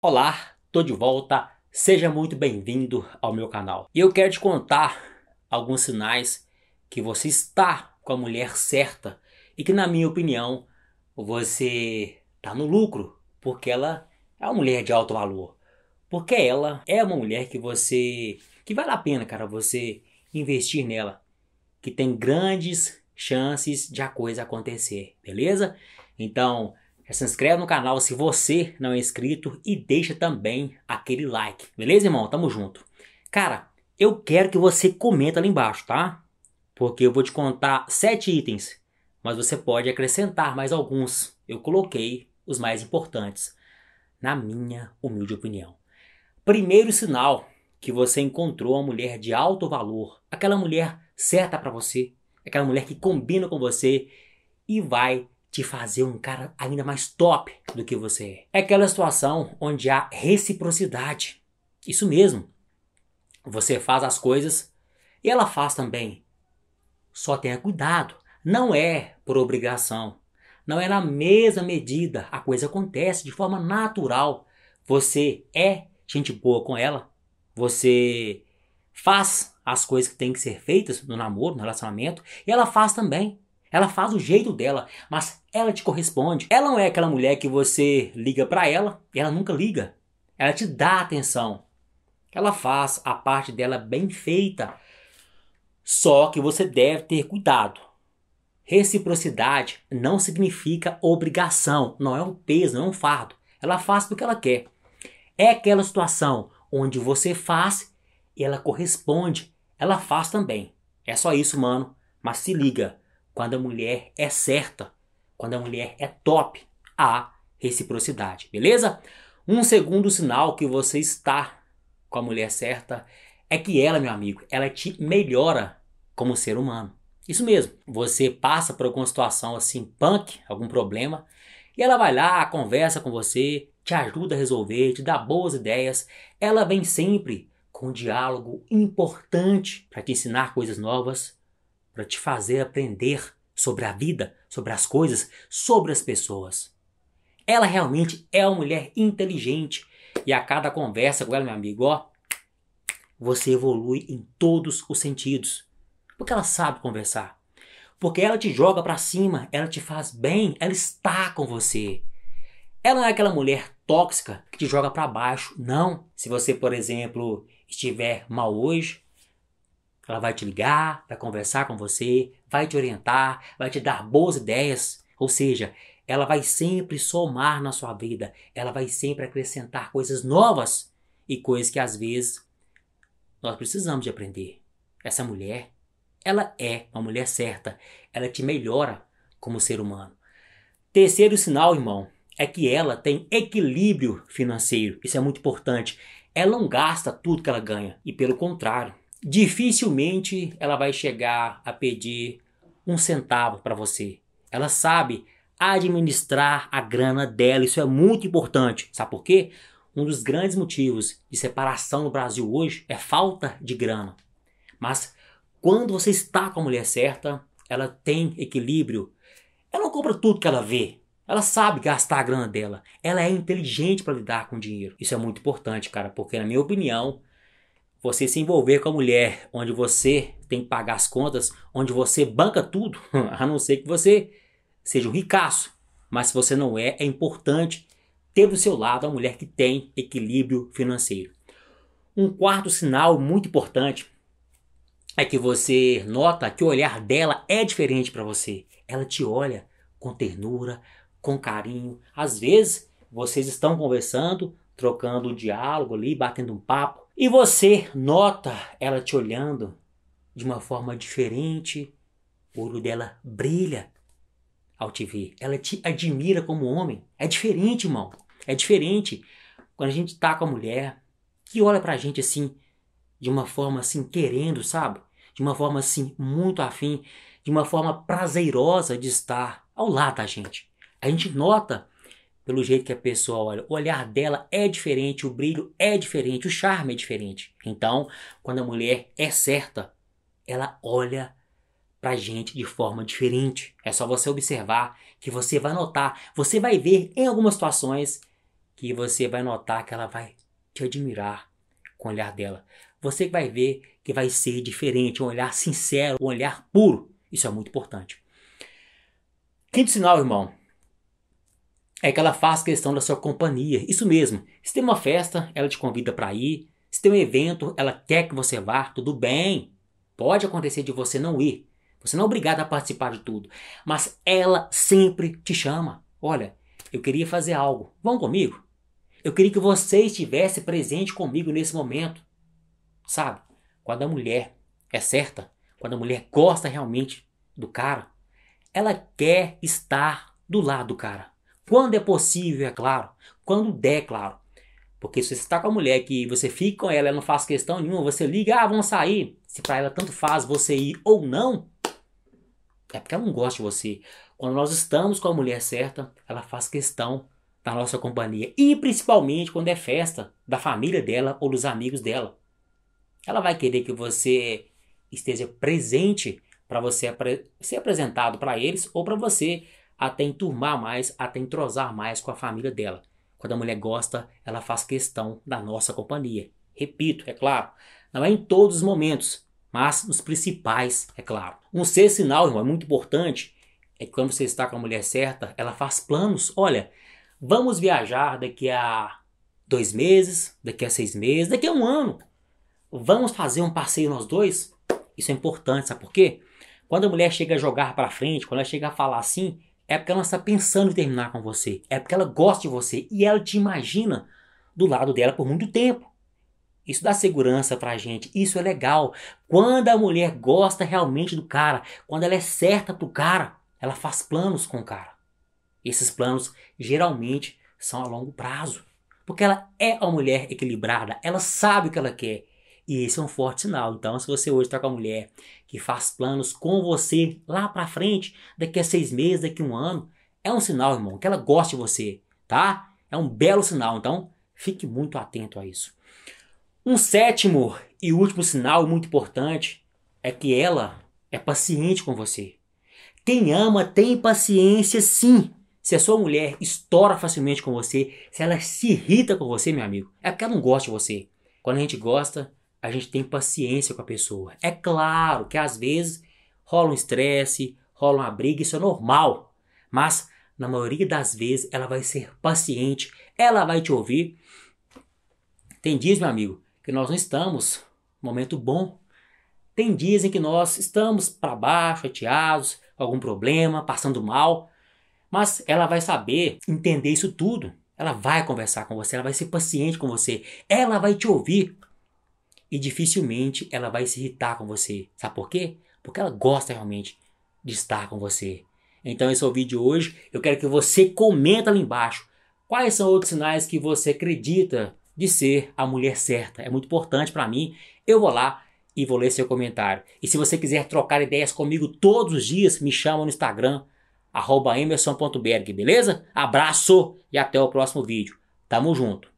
Olá, tô de volta. Seja muito bem-vindo ao meu canal. E eu quero te contar alguns sinais que você está com a mulher certa e que na minha opinião você tá no lucro, porque ela é uma mulher de alto valor. Porque ela é uma mulher que você que vale a pena, cara, você investir nela, que tem grandes chances de a coisa acontecer, beleza? Então, se inscreve no canal se você não é inscrito e deixa também aquele like. Beleza, irmão? Tamo junto. Cara, eu quero que você comenta ali embaixo, tá? Porque eu vou te contar sete itens, mas você pode acrescentar mais alguns. Eu coloquei os mais importantes, na minha humilde opinião. Primeiro sinal que você encontrou uma mulher de alto valor, aquela mulher certa para você, aquela mulher que combina com você e vai te fazer um cara ainda mais top do que você é. É aquela situação onde há reciprocidade. Isso mesmo. Você faz as coisas e ela faz também. Só tenha cuidado. Não é por obrigação. Não é na mesma medida. A coisa acontece de forma natural. Você é gente boa com ela. Você faz as coisas que têm que ser feitas no namoro, no relacionamento, e ela faz também. Ela faz o jeito dela, mas ela te corresponde. Ela não é aquela mulher que você liga para ela e ela nunca liga. Ela te dá atenção. Ela faz a parte dela bem feita. Só que você deve ter cuidado. Reciprocidade não significa obrigação, não é um peso, não é um fardo. Ela faz porque ela quer. É aquela situação onde você faz e ela corresponde. Ela faz também. É só isso, mano. Mas se liga quando a mulher é certa, quando a mulher é top, há reciprocidade, beleza? Um segundo sinal que você está com a mulher certa é que ela, meu amigo, ela te melhora como ser humano. Isso mesmo. Você passa por alguma situação assim, punk, algum problema, e ela vai lá, conversa com você, te ajuda a resolver, te dá boas ideias. Ela vem sempre com um diálogo importante para te ensinar coisas novas para te fazer aprender sobre a vida, sobre as coisas, sobre as pessoas. Ela realmente é uma mulher inteligente e a cada conversa com ela, meu amigo, ó, você evolui em todos os sentidos. Porque ela sabe conversar. Porque ela te joga para cima, ela te faz bem, ela está com você. Ela não é aquela mulher tóxica que te joga para baixo. Não. Se você, por exemplo, estiver mal hoje, ela vai te ligar, vai conversar com você, vai te orientar, vai te dar boas ideias. Ou seja, ela vai sempre somar na sua vida, ela vai sempre acrescentar coisas novas e coisas que às vezes nós precisamos de aprender. Essa mulher, ela é uma mulher certa, ela te melhora como ser humano. Terceiro sinal, irmão, é que ela tem equilíbrio financeiro. Isso é muito importante. Ela não gasta tudo que ela ganha e pelo contrário, dificilmente ela vai chegar a pedir um centavo para você. Ela sabe administrar a grana dela, isso é muito importante. Sabe por quê? Um dos grandes motivos de separação no Brasil hoje é falta de grana. Mas quando você está com a mulher certa, ela tem equilíbrio. Ela não compra tudo que ela vê. Ela sabe gastar a grana dela. Ela é inteligente para lidar com o dinheiro. Isso é muito importante, cara, porque na minha opinião, você se envolver com a mulher onde você tem que pagar as contas, onde você banca tudo, a não ser que você seja um ricaço. Mas se você não é, é importante ter do seu lado a mulher que tem equilíbrio financeiro. Um quarto sinal muito importante é que você nota que o olhar dela é diferente para você. Ela te olha com ternura, com carinho. Às vezes vocês estão conversando, trocando um diálogo ali, batendo um papo. E você nota ela te olhando de uma forma diferente, o olho dela brilha ao te ver. Ela te admira como homem. É diferente, irmão. É diferente quando a gente tá com a mulher que olha pra gente assim, de uma forma assim, querendo, sabe? De uma forma assim, muito afim, de uma forma prazerosa de estar ao lado da gente. A gente nota pelo jeito que a pessoa olha. O olhar dela é diferente, o brilho é diferente, o charme é diferente. Então, quando a mulher é certa, ela olha pra gente de forma diferente. É só você observar que você vai notar, você vai ver em algumas situações que você vai notar que ela vai te admirar com o olhar dela. Você vai ver que vai ser diferente, um olhar sincero, um olhar puro. Isso é muito importante. Quinto sinal, irmão, é que ela faz questão da sua companhia. Isso mesmo. Se tem uma festa, ela te convida para ir. Se tem um evento, ela quer que você vá. Tudo bem. Pode acontecer de você não ir. Você não é obrigado a participar de tudo. Mas ela sempre te chama. Olha, eu queria fazer algo. Vão comigo? Eu queria que você estivesse presente comigo nesse momento. Sabe? Quando a mulher é certa, quando a mulher gosta realmente do cara, ela quer estar do lado do cara. Quando é possível, é claro. Quando der, é claro. Porque se você está com a mulher que você fica com ela, ela não faz questão nenhuma, você liga, ah, vamos sair. Se para ela tanto faz você ir ou não, é porque ela não gosta de você. Quando nós estamos com a mulher certa, ela faz questão da nossa companhia. E principalmente quando é festa da família dela ou dos amigos dela. Ela vai querer que você esteja presente para você ser apresentado para eles ou para você até enturmar mais, até entrosar mais com a família dela. Quando a mulher gosta, ela faz questão da nossa companhia. Repito, é claro, não é em todos os momentos, mas nos principais, é claro. Um sexto sinal, irmão, é muito importante, é que quando você está com a mulher certa, ela faz planos. Olha, vamos viajar daqui a dois meses, daqui a seis meses, daqui a um ano. Vamos fazer um passeio nós dois? Isso é importante, sabe por quê? Quando a mulher chega a jogar para frente, quando ela chega a falar assim, é porque ela está pensando em terminar com você. É porque ela gosta de você e ela te imagina do lado dela por muito tempo. Isso dá segurança pra gente, isso é legal. Quando a mulher gosta realmente do cara, quando ela é certa pro cara, ela faz planos com o cara. Esses planos geralmente são a longo prazo. Porque ela é uma mulher equilibrada, ela sabe o que ela quer e esse é um forte sinal. Então, se você hoje está com a mulher que faz planos com você lá para frente, daqui a seis meses, daqui a um ano, é um sinal, irmão, que ela gosta de você, tá? É um belo sinal. Então, fique muito atento a isso. Um sétimo e último sinal muito importante é que ela é paciente com você. Quem ama tem paciência, sim. Se a sua mulher estoura facilmente com você, se ela se irrita com você, meu amigo, é porque ela não gosta de você. Quando a gente gosta, a gente tem paciência com a pessoa. É claro que às vezes rola um estresse, rola uma briga, isso é normal. Mas na maioria das vezes ela vai ser paciente, ela vai te ouvir. Tem dias, meu amigo, que nós não estamos no momento bom. Tem dias em que nós estamos para baixo, chateados, com algum problema, passando mal. Mas ela vai saber entender isso tudo. Ela vai conversar com você, ela vai ser paciente com você, ela vai te ouvir e dificilmente ela vai se irritar com você. Sabe por quê? Porque ela gosta realmente de estar com você. Então esse é o vídeo hoje. Eu quero que você comenta ali embaixo quais são outros sinais que você acredita de ser a mulher certa. É muito importante para mim. Eu vou lá e vou ler seu comentário. E se você quiser trocar ideias comigo todos os dias, me chama no Instagram, emerson.berg, beleza? Abraço e até o próximo vídeo. Tamo junto!